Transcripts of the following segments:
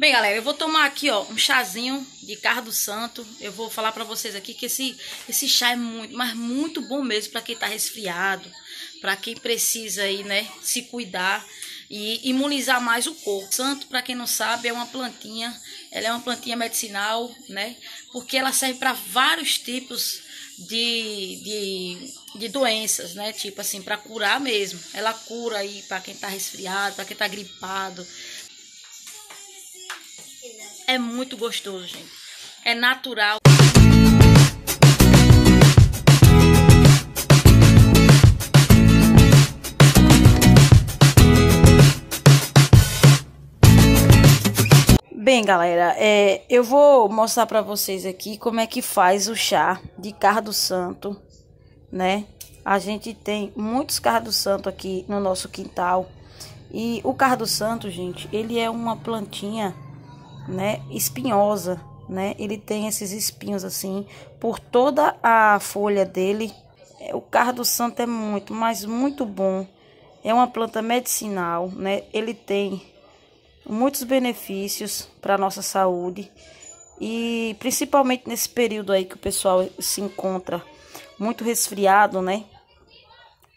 Bem, galera, eu vou tomar aqui, ó, um chazinho de cardo santo. Eu vou falar para vocês aqui que esse, esse chá é muito, mas muito bom mesmo para quem tá resfriado, para quem precisa aí, né, se cuidar e imunizar mais o corpo. Santo, para quem não sabe, é uma plantinha, ela é uma plantinha medicinal, né, porque ela serve para vários tipos de, de, de, doenças, né? Tipo assim, para curar mesmo. Ela cura aí para quem tá resfriado, para quem tá gripado, é muito gostoso, gente. É natural. Bem, galera, é, eu vou mostrar para vocês aqui como é que faz o chá de carro do santo, né? A gente tem muitos carros do santo aqui no nosso quintal. E o carro do santo, gente, ele é uma plantinha né, espinhosa, né? Ele tem esses espinhos assim por toda a folha dele. É, o cardo santo é muito, mas muito bom. É uma planta medicinal, né? Ele tem muitos benefícios para nossa saúde e principalmente nesse período aí que o pessoal se encontra muito resfriado, né?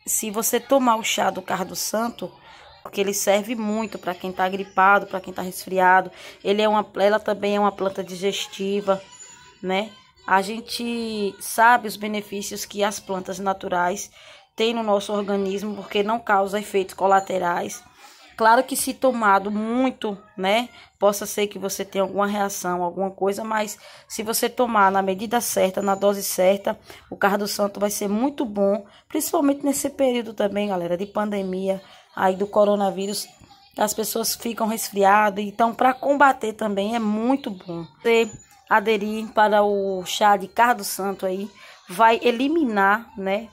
Se você tomar o chá do cardo santo, porque ele serve muito para quem está gripado, para quem está resfriado. Ele é uma, ela também é uma planta digestiva, né? A gente sabe os benefícios que as plantas naturais têm no nosso organismo, porque não causa efeitos colaterais. Claro que se tomado muito, né, possa ser que você tenha alguma reação, alguma coisa, mas se você tomar na medida certa, na dose certa, o cardo santo vai ser muito bom, principalmente nesse período também, galera, de pandemia, aí do coronavírus, as pessoas ficam resfriadas. Então, para combater também é muito bom. Você aderir para o chá de cardo santo aí vai eliminar, né,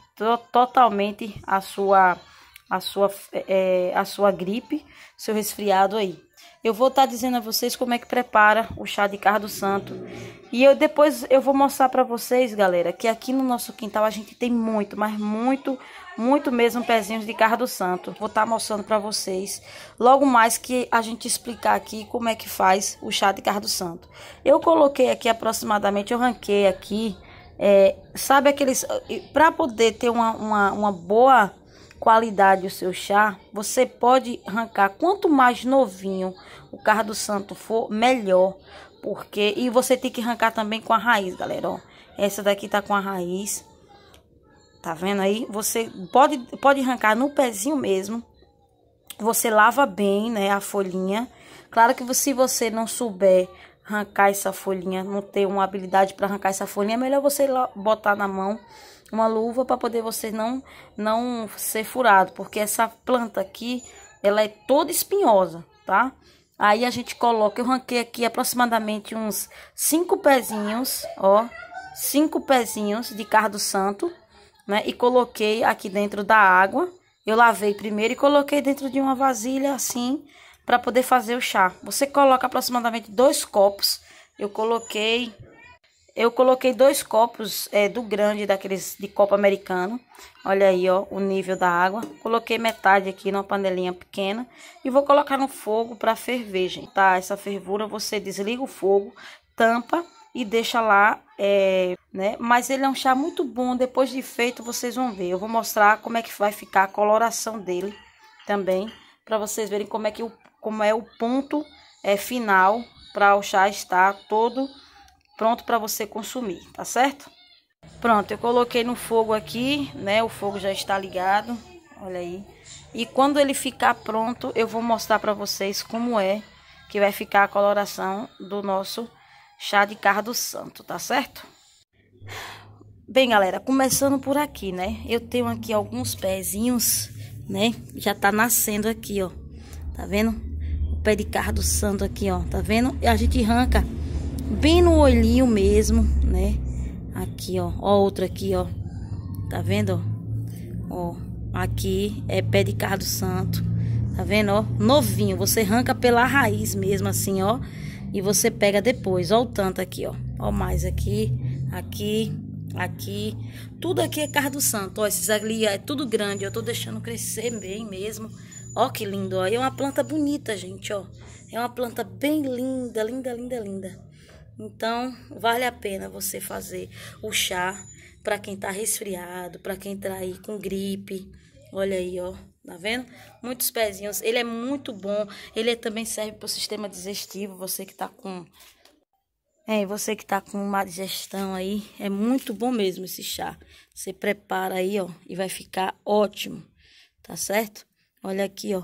totalmente a sua a sua é, a sua gripe, seu resfriado aí. Eu vou estar tá dizendo a vocês como é que prepara o chá de cardo santo. E eu depois eu vou mostrar para vocês, galera, que aqui no nosso quintal a gente tem muito, mas muito, muito mesmo pezinhos de cardo santo. Vou estar tá mostrando para vocês logo mais que a gente explicar aqui como é que faz o chá de cardo santo. Eu coloquei aqui aproximadamente, eu ranquei aqui, é, sabe aqueles... para poder ter uma, uma, uma boa qualidade o seu chá, você pode arrancar. Quanto mais novinho o carro do santo for, melhor. Porque, e você tem que arrancar também com a raiz, galera, ó. Essa daqui tá com a raiz. Tá vendo aí? Você pode, pode arrancar no pezinho mesmo. Você lava bem, né, a folhinha. Claro que se você não souber arrancar essa folhinha, não ter uma habilidade para arrancar essa folhinha, é melhor você botar na mão uma luva para poder você não, não ser furado. Porque essa planta aqui, ela é toda espinhosa, tá? Aí a gente coloca, eu ranquei aqui aproximadamente uns cinco pezinhos, ó. Cinco pezinhos de cardo santo, né? E coloquei aqui dentro da água. Eu lavei primeiro e coloquei dentro de uma vasilha assim para poder fazer o chá. Você coloca aproximadamente dois copos. Eu coloquei eu coloquei dois copos é, do grande, daqueles de copo americano. Olha aí, ó, o nível da água. Coloquei metade aqui numa panelinha pequena. E vou colocar no fogo para ferver, gente. Tá, essa fervura você desliga o fogo, tampa e deixa lá, é, né? Mas ele é um chá muito bom, depois de feito vocês vão ver. Eu vou mostrar como é que vai ficar a coloração dele também, para vocês verem como é que o, como é o ponto é, final para o chá estar todo pronto para você consumir, tá certo? Pronto, eu coloquei no fogo aqui, né? O fogo já está ligado, olha aí. E quando ele ficar pronto, eu vou mostrar para vocês como é que vai ficar a coloração do nosso chá de cardo santo, tá certo? Bem, galera, começando por aqui, né? Eu tenho aqui alguns pezinhos, né? Já tá nascendo aqui, ó. Tá vendo? O pé de cardo santo aqui, ó. Tá vendo? E a gente arranca bem no olhinho mesmo, né? Aqui, ó, ó outra aqui, ó. Tá vendo, ó? Ó, aqui é pé de cardo santo. Tá vendo, ó? Novinho, você arranca pela raiz mesmo assim, ó. E você pega depois, ó o tanto aqui, ó. Ó mais aqui, aqui, aqui. Tudo aqui é cardo santo, ó. Esses ali é tudo grande, eu tô deixando crescer bem mesmo. Ó que lindo, ó. E é uma planta bonita, gente, ó. É uma planta bem linda, linda, linda, linda. Então, vale a pena você fazer o chá para quem tá resfriado, para quem tá aí com gripe. Olha aí, ó. Tá vendo? Muitos pezinhos. Ele é muito bom. Ele também serve para o sistema digestivo. Você que tá com. É, você que tá com má digestão aí. É muito bom mesmo esse chá. Você prepara aí, ó. E vai ficar ótimo. Tá certo? Olha aqui, ó.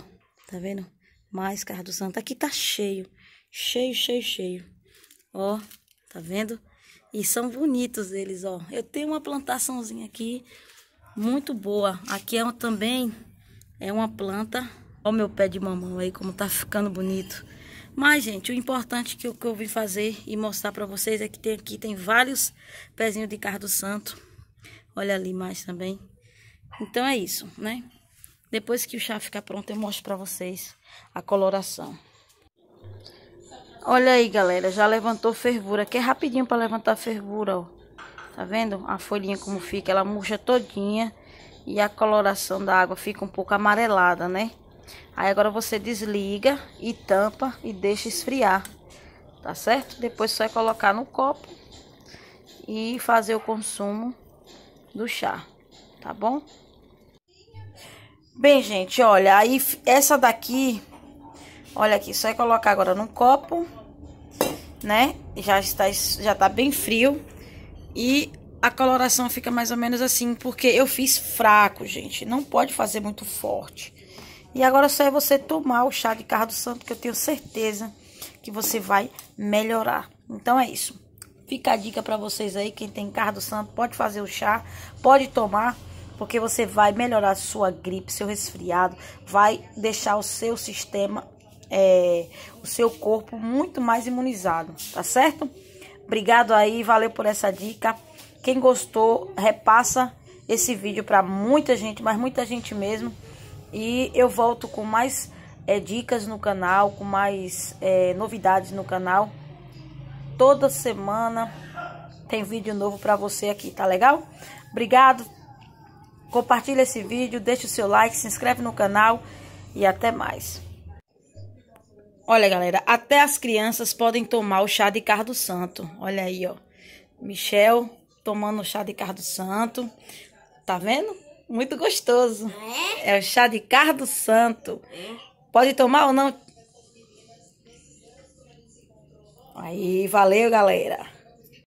Tá vendo? Mais do santo. Aqui tá cheio. Cheio, cheio, cheio. Ó, tá vendo? E são bonitos eles, ó. Eu tenho uma plantaçãozinha aqui muito boa. Aqui é um também é uma planta. Ó meu pé de mamão aí, como tá ficando bonito. Mas, gente, o importante que eu, que eu vim fazer e mostrar pra vocês é que tem aqui tem vários pezinhos de cardo santo. Olha ali mais também. Então é isso, né? Depois que o chá ficar pronto, eu mostro pra vocês a coloração. Olha aí, galera, já levantou fervura. Aqui é rapidinho para levantar fervura, ó. Tá vendo? A folhinha como fica, ela murcha todinha e a coloração da água fica um pouco amarelada, né? Aí agora você desliga e tampa e deixa esfriar, tá certo? Depois só é colocar no copo e fazer o consumo do chá, tá bom? Bem, gente, olha, aí essa daqui Olha aqui, só é colocar agora no copo, né? Já está, já tá bem frio. E a coloração fica mais ou menos assim, porque eu fiz fraco, gente. Não pode fazer muito forte. E agora só é você tomar o chá de carro do santo, que eu tenho certeza que você vai melhorar. Então é isso. Fica a dica para vocês aí, quem tem carro do santo, pode fazer o chá, pode tomar, porque você vai melhorar sua gripe, seu resfriado, vai deixar o seu sistema é, o seu corpo muito mais imunizado, tá certo? Obrigado aí, valeu por essa dica. Quem gostou, repassa esse vídeo para muita gente, mas muita gente mesmo. E eu volto com mais é, dicas no canal, com mais é, novidades no canal. Toda semana tem vídeo novo para você aqui, tá legal? Obrigado. Compartilha esse vídeo, deixa o seu like, se inscreve no canal e até mais. Olha, galera, até as crianças podem tomar o chá de cardo santo. Olha aí, ó. Michel tomando o chá de cardo santo. Tá vendo? Muito gostoso. É, é o chá de cardo santo. É. Pode tomar ou não? Aí, valeu, galera.